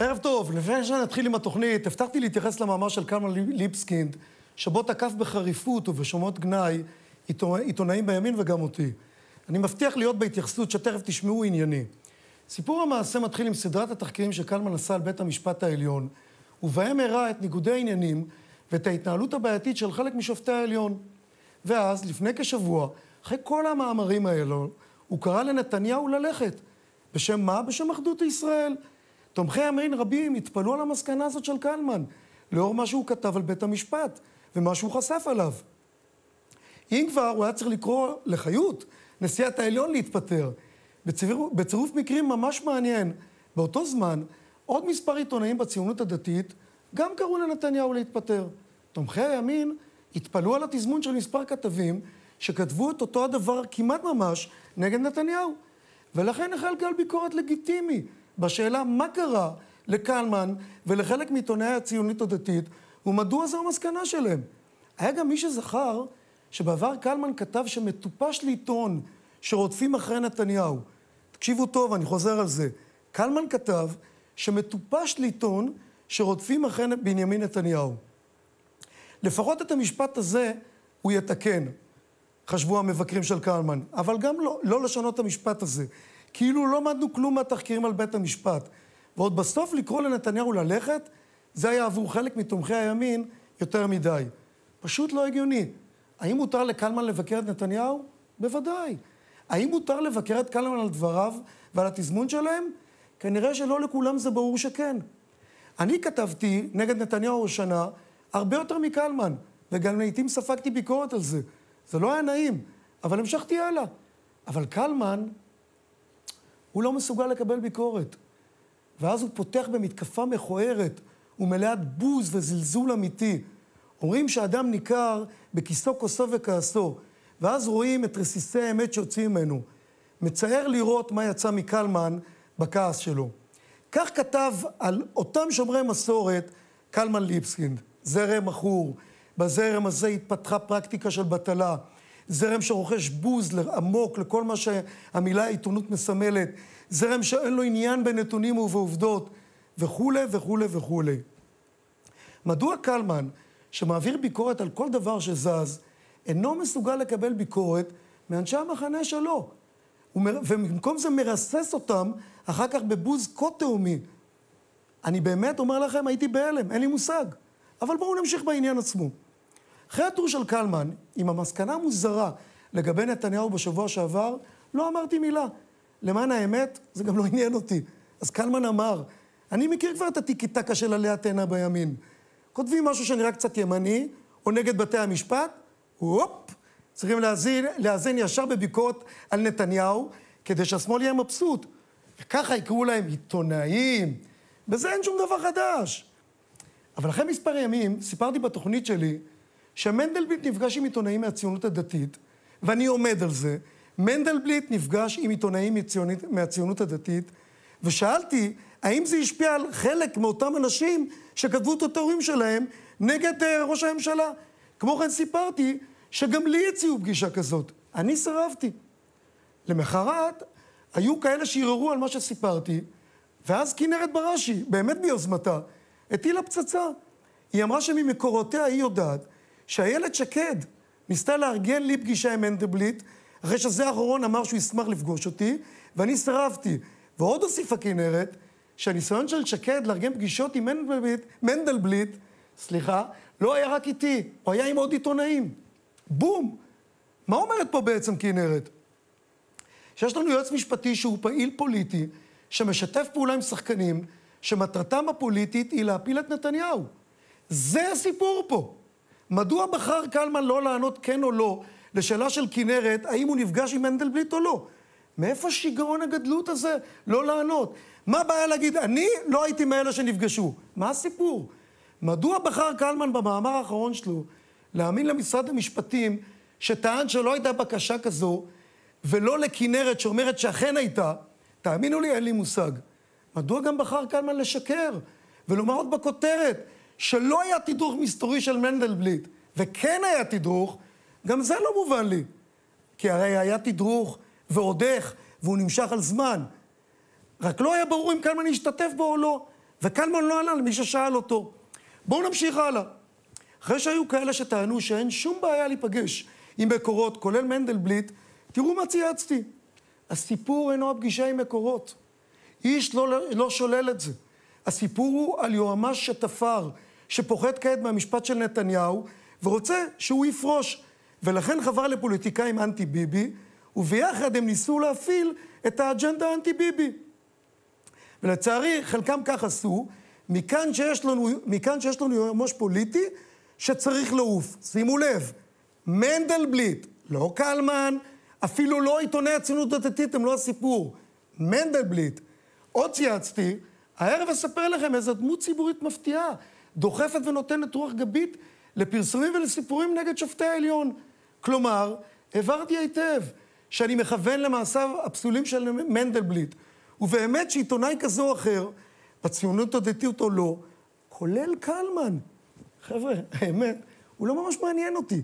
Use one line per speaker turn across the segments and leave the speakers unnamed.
ערב טוב, לפני שנתחיל עם התוכנית, הבטחתי להתייחס למאמר של קלמן ליבסקינד, שבו תקף בחריפות ובשמות גנאי עיתונאים בימין וגם אותי. אני מבטיח להיות בהתייחסות שתכף תשמעו ענייני. סיפור המעשה מתחיל עם סדרת התחקירים שקלמן עשה על בית המשפט העליון, ובהם הראה את ניגודי העניינים ואת ההתנהלות הבעייתית של חלק משופטי העליון. ואז, לפני כשבוע, אחרי כל המאמרים האלו, הוא קרא לנתניהו ללכת. בשם מה? בשם אחדות ישראל. תומכי ימין רבים התפלאו על המסקנה הזאת של קלמן, לאור מה שהוא כתב על בית המשפט ומה שהוא חשף עליו. אם כבר, הוא היה צריך לקרוא לחיות, נשיאת העליון להתפטר. בצירוף, בצירוף מקרים ממש מעניין, באותו זמן, עוד מספר עיתונאים בציונות הדתית גם קראו לנתניהו להתפטר. תומכי הימין התפלאו על התזמון של מספר כתבים שכתבו את אותו הדבר כמעט ממש נגד נתניהו. ולכן החל גל ביקורת לגיטימי בשאלה מה קרה לקלמן ולחלק מעיתונאי הציונית הדתית, ומדוע זו המסקנה שלהם. היה גם מי שזכר שבעבר קלמן כתב שמטופש לעיתון שרודפים אחרי נתניהו. תקשיבו טוב, אני חוזר על זה. קלמן כתב שמטופש לעיתון שרודפים אחרי בנימין נתניהו. לפחות את המשפט הזה הוא יתקן, חשבו המבקרים של קלמן, אבל גם לא, לא לשנות את המשפט הזה. כאילו לא למדנו כלום מהתחקירים על בית המשפט. ועוד בסוף לקרוא לנתניהו ללכת, זה היה עבור חלק מתומכי הימין יותר מדי. פשוט לא הגיוני. האם מותר לקלמן לבקר את נתניהו? בוודאי. האם מותר לבקר את קלמן על דבריו ועל התזמון שלהם? כנראה שלא לכולם זה ברור שכן. אני כתבתי נגד נתניהו השנה הרבה יותר מקלמן, וגם לעיתים ספגתי ביקורת על זה. זה לא היה נעים, אבל המשכתי הלאה. אבל קלמן הוא לא מסוגל לקבל ביקורת. ואז הוא פותח במתקפה מכוערת ומלאת בוז וזלזול אמיתי. אומרים שאדם ניכר בכיסו, כוסו וכעסו, ואז רואים את רסיסי האמת שיוצאים ממנו. מצער לראות מה יצא מקלמן בכעס שלו. כך כתב על אותם שומרי מסורת קלמן ליבסקינד, זרם עכור. בזרם הזה התפתחה פרקטיקה של בטלה. זרם שרוכש בוז עמוק לכל מה שהמילה עיתונות מסמלת, זרם שאין לו עניין בנתונים ובעובדות, וכולי וכולי וכולי. מדוע קלמן, שמעביר ביקורת על כל דבר שזז, אינו מסוגל לקבל ביקורת מאנשי המחנה שלו? ובמקום זה מרסס אותם אחר כך בבוז כה תאומי? אני באמת אומר לכם, הייתי בהלם, אין לי מושג. אבל בואו נמשיך בעניין עצמו. אחרי הטור של קלמן, עם המסקנה המוזרה לגבי נתניהו בשבוע שעבר, לא אמרתי מילה. למען האמת, זה גם לא עניין אותי. אז קלמן אמר, אני מכיר כבר את הטיקי-טקה של עלי אתנה בימין. כותבים משהו שנראה קצת ימני, או נגד בתי המשפט, הופ, צריכים להזין, להזין ישר בביקורת על נתניהו, כדי שהשמאל יהיה מבסוט. וככה יקראו להם עיתונאים. בזה אין שום דבר חדש. אבל אחרי מספר ימים, סיפרתי בתוכנית שלי שמנדלבליט נפגש עם עיתונאים מהציונות הדתית, ואני עומד על זה. מנדלבליט נפגש עם עיתונאים מציונית, מהציונות הדתית, ושאלתי האם זה השפיע על חלק מאותם אנשים שכתבו את התיאורים שלהם נגד uh, ראש הממשלה. כמו כן סיפרתי שגם לי הציעו פגישה כזאת. אני סירבתי. למחרת היו כאלה שערערו על מה שסיפרתי, ואז כנרת בראשי, באמת ביוזמתה, הטילה פצצה. היא אמרה שממקורותיה היא יודעת שאיילת שקד ניסתה לארגן לי פגישה עם מנדלבליט, אחרי שזה האחרון אמר שהוא ישמח לפגוש אותי, ואני סירבתי. ועוד הוסיפה כנרת, שהניסיון של שקד לארגן פגישות עם מנדלבליט, מנדלבליט, סליחה, לא היה רק איתי, הוא היה עם עוד עיתונאים. בום! מה אומרת פה בעצם כנרת? שיש לנו יועץ משפטי שהוא פעיל פוליטי, שמשתף פעולה עם שחקנים, שמטרתם הפוליטית היא להפיל את נתניהו. זה הסיפור פה. מדוע בחר קלמן לא לענות כן או לא לשאלה של כנרת, האם הוא נפגש עם מנדלבליט או לא? מאיפה שיגעון הגדלות הזה לא לענות? מה הבעיה להגיד, אני לא הייתי מאלה שנפגשו? מה הסיפור? מדוע בחר קלמן במאמר האחרון שלו להאמין למשרד המשפטים, שטען שלא הייתה בקשה כזו, ולא לכנרת שאומרת שאכן הייתה? תאמינו לי, אין לי מושג. מדוע גם בחר קלמן לשקר ולומר עוד בכותרת שלא היה תדרוך מסתורי של מנדלבליט, וכן היה תדרוך, גם זה לא מובן לי. כי הרי היה תדרוך ועוד איך, והוא נמשך על זמן. רק לא היה ברור אם קלמן השתתף בו או לא, וקלמן לא עלה למי ששאל אותו. בואו נמשיך הלאה. אחרי שהיו כאלה שטענו שאין שום בעיה להיפגש עם מקורות, כולל מנדלבליט, תראו מה צייצתי. הסיפור אינו הפגישה עם מקורות. איש לא, לא שולל את זה. הסיפור הוא על יועמ"ש שתפר, שפוחד כעת מהמשפט של נתניהו, ורוצה שהוא יפרוש. ולכן חבר לפוליטיקאים אנטי-ביבי, וביחד הם ניסו להפעיל את האג'נדה האנטי-ביבי. ולצערי, חלקם כך עשו, מכאן שיש לנו, מכאן שיש לנו יומש פוליטי שצריך לעוף. שימו לב, מנדלבליט, לא קלמן, אפילו לא עיתוני הציונות הדתית, הם לא הסיפור. מנדלבליט. עוד צייצתי, הערב אספר לכם איזו דמות ציבורית מפתיעה דוחפת ונותנת רוח גבית לפרסומים ולסיפורים נגד שופטי העליון. כלומר, הבהרתי היטב שאני מכוון למעשיו הפסולים של מנדלבליט, ובאמת שעיתונאי כזה או אחר, בציונות הדתית או לא, כולל קלמן. חבר'ה, האמת, הוא לא ממש מעניין אותי.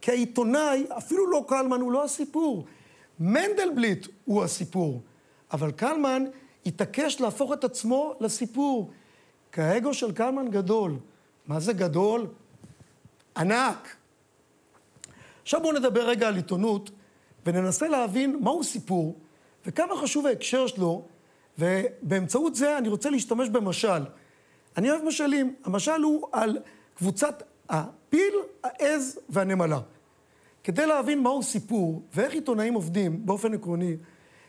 כי העיתונאי, אפילו לא קלמן, הוא לא הסיפור. מנדלבליט הוא הסיפור. אבל קלמן התעקש להפוך את עצמו לסיפור. כי האגו של קלמן גדול. מה זה גדול? ענק. עכשיו בואו נדבר רגע על עיתונות, וננסה להבין מהו סיפור, וכמה חשוב ההקשר שלו, ובאמצעות זה אני רוצה להשתמש במשל. אני אוהב משלים. המשל הוא על קבוצת הפיל, העז והנמלה. כדי להבין מהו סיפור ואיך עיתונאים עובדים באופן עקרוני,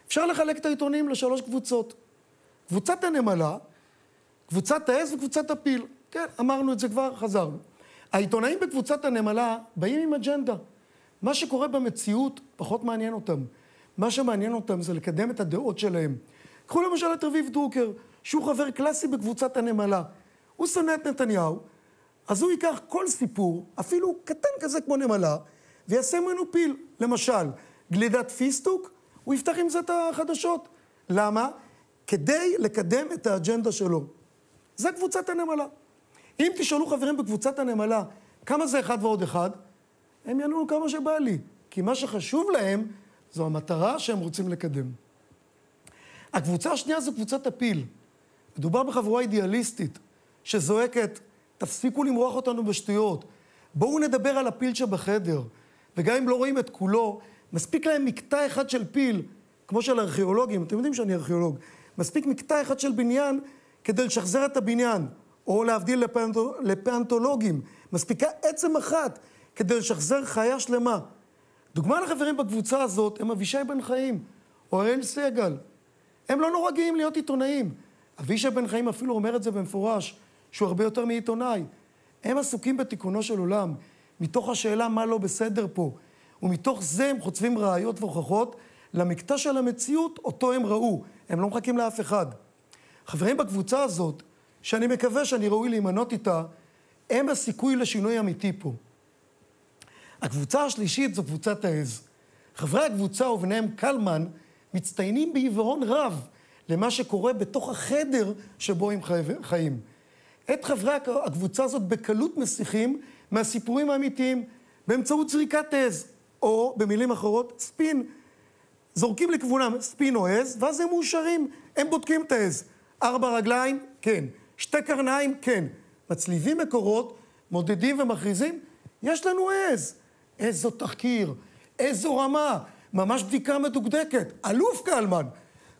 אפשר לחלק את העיתונים לשלוש קבוצות. קבוצת הנמלה, קבוצת העז וקבוצת הפיל. כן, אמרנו את זה כבר, חזרנו. העיתונאים בקבוצת הנמלה באים עם אג'נדה. מה שקורה במציאות פחות מעניין אותם. מה שמעניין אותם זה לקדם את הדעות שלהם. קחו למשל את רביב דרוקר, שהוא חבר קלאסי בקבוצת הנמלה. הוא שונא את נתניהו, אז הוא ייקח כל סיפור, אפילו קטן כזה כמו נמלה, ויעשה ממנו פיל. למשל, גלידת פיסטוק, הוא יפתח עם זה את החדשות. למה? כדי לקדם את האג'נדה שלו. זה קבוצת הנמלה. אם תשאלו חברים בקבוצת הנמלה, כמה זה אחד ועוד אחד, הם יענו כמה שבא לי. כי מה שחשוב להם, זו המטרה שהם רוצים לקדם. הקבוצה השנייה זו קבוצת הפיל. מדובר בחבורה אידיאליסטית שזועקת, תפסיקו למרוח אותנו בשטויות, בואו נדבר על הפיל שבחדר. וגם אם לא רואים את כולו, מספיק להם מקטע אחד של פיל, כמו של ארכיאולוגים, אתם יודעים שאני ארכיאולוג, מספיק מקטע אחד של בניין כדי לשחזר את הבניין, או להבדיל לפאנט... לפאנטולוגים, מספיקה עצם אחת כדי לשחזר חיה שלמה. דוגמה לחברים בקבוצה הזאת הם אבישי בן חיים, או אראל סגל. הם לא נורא גאים להיות עיתונאים. אבישי בן חיים אפילו אומר את זה במפורש, שהוא הרבה יותר מעיתונאי. הם עסוקים בתיקונו של עולם, מתוך השאלה מה לא בסדר פה, ומתוך זה הם חוצבים ראיות והוכחות למקטע של המציאות אותו הם ראו, הם לא מחכים לאף אחד. חברים בקבוצה הזאת, שאני מקווה שאני ראוי להימנות איתה, הם הסיכוי לשינוי אמיתי פה. הקבוצה השלישית זו קבוצת העז. חברי הקבוצה וביניהם קלמן מצטיינים בעיוורון רב למה שקורה בתוך החדר שבו הם חיים. את חברי הקבוצה הזאת בקלות מסיחים מהסיפורים האמיתיים באמצעות זריקת עז, או במילים אחרות, ספין. זורקים לכבונם ספין או עז, ואז הם מאושרים, הם בודקים את העז. ארבע רגליים? כן. שתי קרניים? כן. מצליבים מקורות, מודדים ומכריזים, יש לנו עז. איזו תחקיר, איזו רמה, ממש בדיקה מדוקדקת. אלוף קלמן.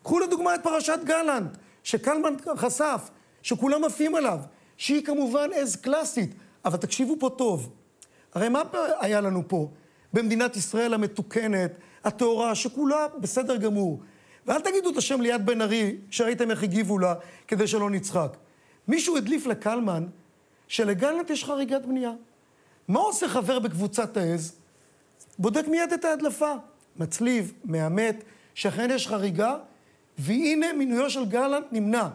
קחו לדוגמה את פרשת גלנט, שקלמן חשף, שכולם עפים עליו, שהיא כמובן עז קלאסית, אבל תקשיבו פה טוב. הרי מה היה לנו פה? במדינת ישראל המתוקנת, הטהורה, שכולה בסדר גמור. ואל תגידו את השם ליד בן ארי, שראיתם איך הגיבו לה, כדי שלא נצחק. מישהו הדליף לקלמן שלגלנט יש חריגת בנייה. מה עושה חבר בקבוצת העז? בודק מיד את ההדלפה. מצליב, מאמת, שאכן יש חריגה, והנה מינויו של גלנט נמנע.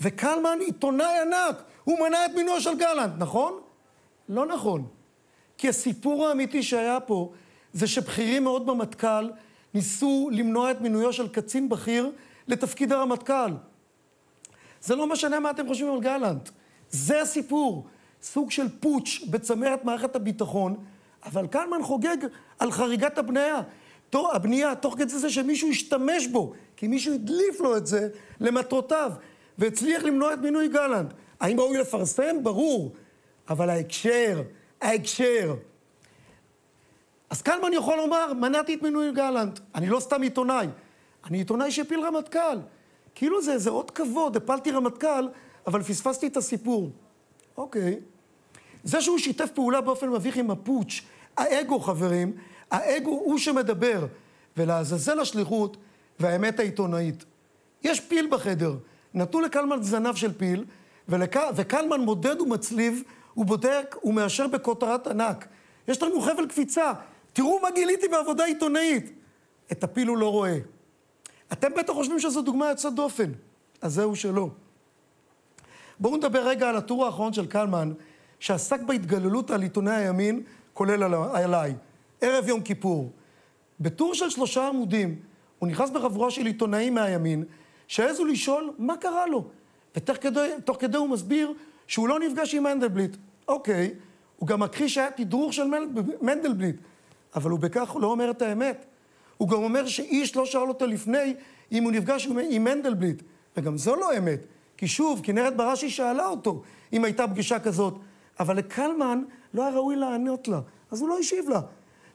וקלמן עיתונאי ענק, הוא מנע את מינויו של גלנט, נכון? לא נכון. כי הסיפור האמיתי שהיה פה זה שבכירים מאוד במטכ"ל ניסו למנוע את מינויו של קצין בכיר לתפקיד הרמטכ"ל. זה לא משנה מה אתם חושבים על גלנט. זה הסיפור. סוג של פוטש בצמרת מערכת הביטחון, אבל קלמן חוגג על חריגת הבנייה. תוך, הבנייה, תוך כדי זה שמישהו השתמש בו, כי מישהו הדליף לו את זה למטרותיו, והצליח למנוע את מינוי גלנט. האם ראוי לפרסם? ברור. אבל ההקשר, ההקשר, אז כאן אני יכול לומר, מנעתי את מינוי גלנט. אני לא סתם עיתונאי, אני עיתונאי שהפיל רמטכ"ל. כאילו זה איזה אות כבוד, הפלתי רמטכ"ל, אבל פספסתי את הסיפור. אוקיי. זה שהוא שיתף פעולה באופן מביך עם הפוטש, האגו, חברים, האגו הוא שמדבר, ולעזאזל השליחות והאמת העיתונאית. יש פיל בחדר, נטו לקלמן זנב של פיל, ולק... וקלמן מודד ומצליב, הוא בודק, ומאשר בכותרת ענק. יש לנו חבל קפיצה, תראו מה גיליתי בעבודה עיתונאית. את הפיל הוא לא רואה. אתם בטח חושבים שזו דוגמה יוצאת דופן, אז זהו שלא. בואו נדבר רגע על הטור האחרון של קלמן, שעסק בהתגללות על עיתוני הימין, כולל עליי, ערב יום כיפור. בטור של שלושה עמודים, הוא נכנס בחבורה של עיתונאים מהימין, שהעזו לשאול מה קרה לו. ותוך כדי, כדי הוא מסביר שהוא לא נפגש עם מנדלבליט. אוקיי, הוא גם מכחיש שהיה תדרוך של מנדלבליט. אבל הוא בכך הוא לא אומר את האמת. הוא גם אומר שאיש לא שאל אותו לפני אם הוא נפגש עם מנדלבליט, וגם זו לא אמת. כי שוב, כנרת בראשי שאלה אותו אם הייתה פגישה כזאת, אבל לקלמן לא היה ראוי לענות לה, אז הוא לא השיב לה.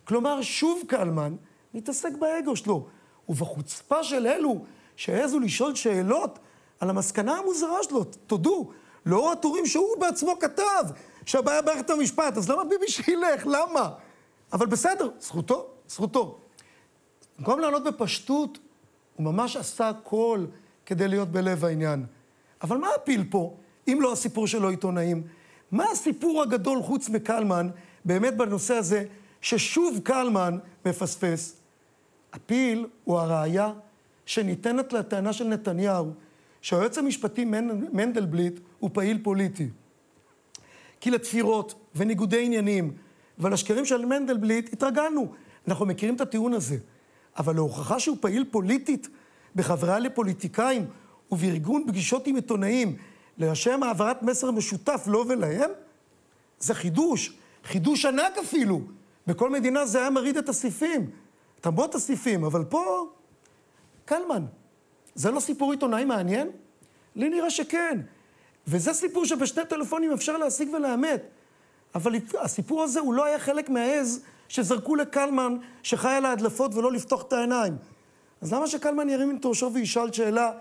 כלומר, שוב קלמן מתעסק באגו שלו, ובחוצפה של אלו שהעזו לשאול שאלות על המסקנה המוזרה שלו, תודו, לאור הטורים שהוא בעצמו כתב, שהבעיה במערכת המשפט, אז למה ביבי שילך? למה? אבל בסדר, זכותו, זכותו. במקום לענות בפשטות, הוא ממש עשה הכל כדי להיות בלב העניין. אבל מה הפיל פה, אם לא הסיפור שלו עיתונאים? מה הסיפור הגדול חוץ מקלמן, באמת בנושא הזה, ששוב קלמן מפספס? הפיל הוא הראייה שניתנת לטענה של נתניהו, שהיועץ המשפטי מנדלבליט הוא פעיל פוליטי. כי לתפירות וניגודי עניינים ועל השקרים של מנדלבליט התרגלנו. אנחנו מכירים את הטיעון הזה. אבל להוכחה שהוא פעיל פוליטית בחבריה לפוליטיקאים ובארגון פגישות עם עיתונאים לשם העברת מסר משותף לו לא ולהם, זה חידוש, חידוש ענק אפילו. בכל מדינה זה היה מרעיד את הסעיפים, תמות הסעיפים, אבל פה... קלמן, זה לא סיפור עיתונאי מעניין? לי נראה שכן. וזה סיפור שבשני טלפונים אפשר להשיג ולאמת. אבל הסיפור הזה הוא לא היה חלק מהעז שזרקו לקלמן, שחי על ההדלפות ולא לפתוח את העיניים. אז למה שקלמן ירים את ראשו וישאל שאלה,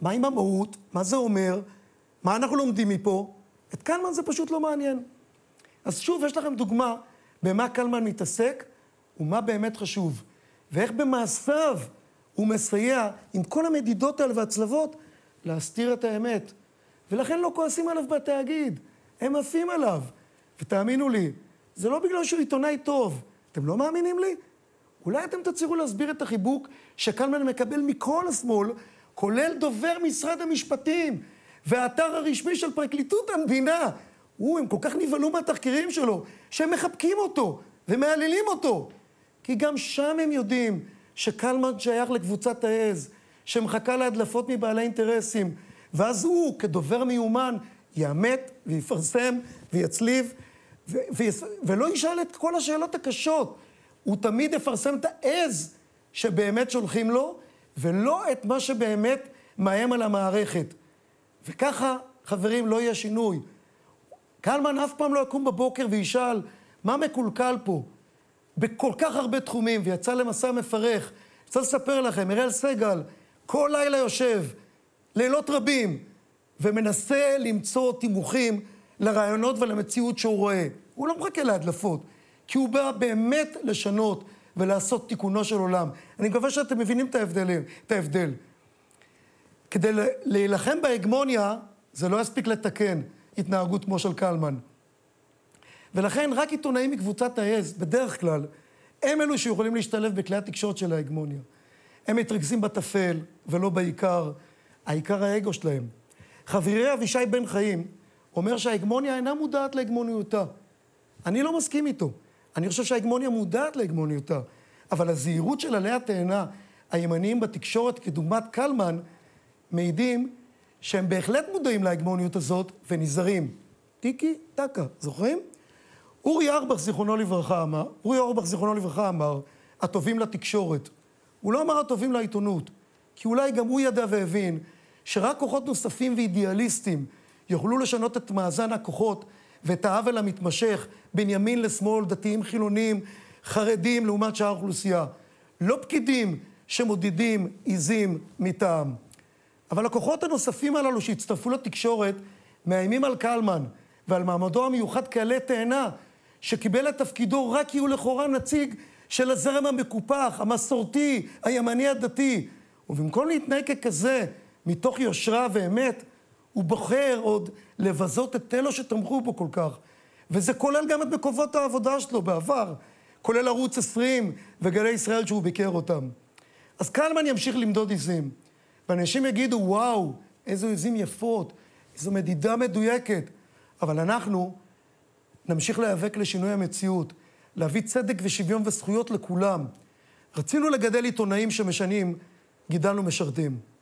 מה עם המהות? מה זה אומר? מה אנחנו לומדים מפה? את קלמן זה פשוט לא מעניין. אז שוב, יש לכם דוגמה במה קלמן מתעסק ומה באמת חשוב, ואיך במעשיו הוא מסייע, עם כל המדידות האלה והצלבות, להסתיר את האמת. ולכן לא כועסים עליו בתאגיד, הם עפים עליו. ותאמינו לי, זה לא בגלל שהוא עיתונאי טוב. אתם לא מאמינים לי? אולי אתם תצהירו להסביר את החיבוק שקלמן מקבל מכל השמאל, כולל דובר משרד המשפטים והאתר הרשמי של פרקליטות המדינה. או, הם כל כך נבהלו מהתחקירים שלו, שהם מחבקים אותו ומהללים אותו. כי גם שם הם יודעים שקלמן שייך לקבוצת העז, שמחכה להדלפות מבעלי אינטרסים. ואז הוא, כדובר מיומן, יאמת ויפרסם ויצליב ו- ולא ישאל את כל השאלות הקשות. הוא תמיד יפרסם את העז שבאמת שולחים לו, ולא את מה שבאמת מאיים על המערכת. וככה, חברים, לא יהיה שינוי. קלמן אף פעם לא יקום בבוקר וישאל, מה מקולקל פה? בכל כך הרבה תחומים, ויצא למסע מפרך. רוצה לספר לכם, אראל סגל כל לילה יושב, לילות רבים, ומנסה למצוא תימוכים לרעיונות ולמציאות שהוא רואה. הוא לא מחכה להדלפות, כי הוא בא באמת לשנות ולעשות תיקונו של עולם. אני מקווה שאתם מבינים את, ההבדלים, את ההבדל. כדי להילחם בהגמוניה, זה לא יספיק לתקן התנהגות כמו של קלמן. ולכן רק עיתונאים מקבוצת העז, בדרך כלל, הם אלו שיכולים להשתלב בכלי התקשורת של ההגמוניה. הם מתרכזים בטפל ולא בעיקר, העיקר האגו שלהם. חברי אבישי בן חיים, אומר שההגמוניה אינה מודעת להגמוניותה. אני לא מסכים איתו. אני חושב שההגמוניה מודעת להגמוניותה. אבל הזהירות של עלי התאנה הימניים בתקשורת, כדוגמת קלמן, מעידים שהם בהחלט מודעים להגמוניות הזאת ונזהרים. טיקי טקה, זוכרים? אורי אורבך, זיכרונו לברכה, אמר, אורי אורבך, זיכרונו לברכה, אמר, הטובים לתקשורת. הוא לא אמר הטובים לעיתונות, כי אולי גם הוא ידע והבין שרק כוחות נוספים ואידיאליסטים יוכלו לשנות את מאזן הכוחות ואת העוול המתמשך בין ימין לשמאל, דתיים חילונים, חרדים לעומת שאר האוכלוסייה. לא פקידים שמודדים עיזים מטעם. אבל הכוחות הנוספים הללו שהצטרפו לתקשורת מאיימים על קלמן ועל מעמדו המיוחד כעלה תאנה, שקיבל את תפקידו רק כי הוא לכאורה נציג של הזרם המקופח, המסורתי, הימני הדתי. ובמקום להתנהג ככזה, מתוך יושרה ואמת, הוא בוחר עוד לבזות את אלו שתמכו בו כל כך. וזה כולל גם את מקומות העבודה שלו בעבר, כולל ערוץ 20 וגלי ישראל שהוא ביקר אותם. אז קלמן ימשיך למדוד עיזים, ואנשים יגידו, וואו, איזה עיזים יפות, איזו מדידה מדויקת. אבל אנחנו נמשיך להיאבק לשינוי המציאות, להביא צדק ושוויון וזכויות לכולם. רצינו לגדל עיתונאים שמשנים, גידלנו משרתים.